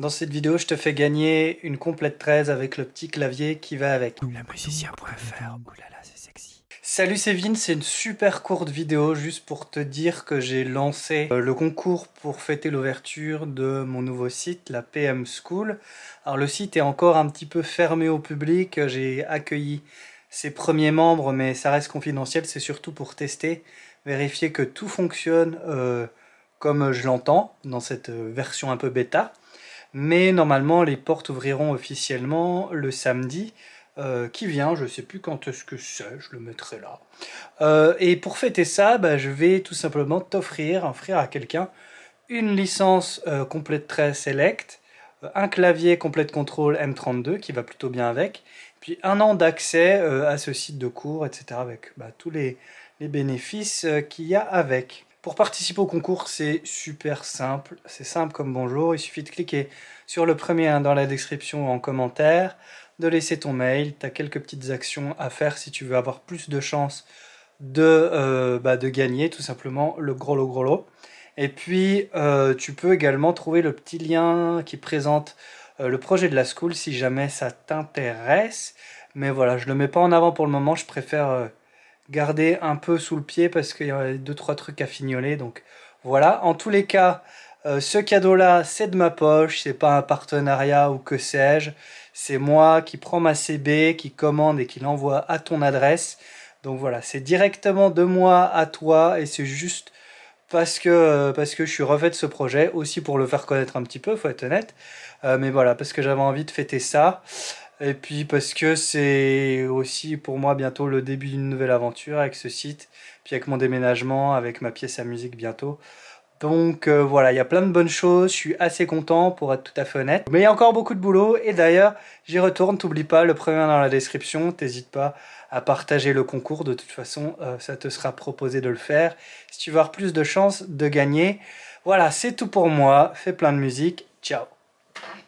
Dans cette vidéo, je te fais gagner une complète 13 avec le petit clavier qui va avec. La musicien.fr, oulala, c'est sexy. Salut, c'est c'est une super courte vidéo juste pour te dire que j'ai lancé euh, le concours pour fêter l'ouverture de mon nouveau site, la PM School. Alors le site est encore un petit peu fermé au public, j'ai accueilli ses premiers membres, mais ça reste confidentiel, c'est surtout pour tester, vérifier que tout fonctionne euh, comme je l'entends dans cette euh, version un peu bêta. Mais normalement, les portes ouvriront officiellement le samedi. Euh, qui vient, je ne sais plus quand est-ce que c'est, je le mettrai là. Euh, et pour fêter ça, bah, je vais tout simplement t'offrir, offrir à quelqu'un, une licence euh, complète très select, un clavier complète contrôle M32 qui va plutôt bien avec, puis un an d'accès à ce site de cours, etc. avec bah, tous les bénéfices qu'il y a avec. Pour participer au concours, c'est super simple. C'est simple comme bonjour. Il suffit de cliquer sur le premier dans la description ou en commentaire, de laisser ton mail. Tu as quelques petites actions à faire si tu veux avoir plus de chances de, euh, bah, de gagner tout simplement le gros lot gros lot. Et puis, euh, tu peux également trouver le petit lien qui présente euh, le projet de la school si jamais ça t'intéresse. Mais voilà, je le mets pas en avant pour le moment. Je préfère garder un peu sous le pied parce qu'il y a deux trois trucs à fignoler. Donc voilà. En tous les cas, euh, ce cadeau-là, c'est de ma poche. C'est pas un partenariat ou que sais-je. C'est moi qui prends ma CB, qui commande et qui l'envoie à ton adresse. Donc voilà, c'est directement de moi à toi et c'est juste parce que euh, parce que je suis refait de ce projet aussi pour le faire connaître un petit peu, faut être honnête. Euh, mais voilà, parce que j'avais envie de fêter ça. Et puis parce que c'est aussi pour moi bientôt le début d'une nouvelle aventure avec ce site, puis avec mon déménagement, avec ma pièce à musique bientôt. Donc euh, voilà, il y a plein de bonnes choses, je suis assez content pour être tout à fait honnête. Mais il y a encore beaucoup de boulot et d'ailleurs j'y retourne, t'oublie pas, le premier dans la description, t'hésites pas à partager le concours, de toute façon euh, ça te sera proposé de le faire si tu veux avoir plus de chances de gagner. Voilà, c'est tout pour moi, fais plein de musique, ciao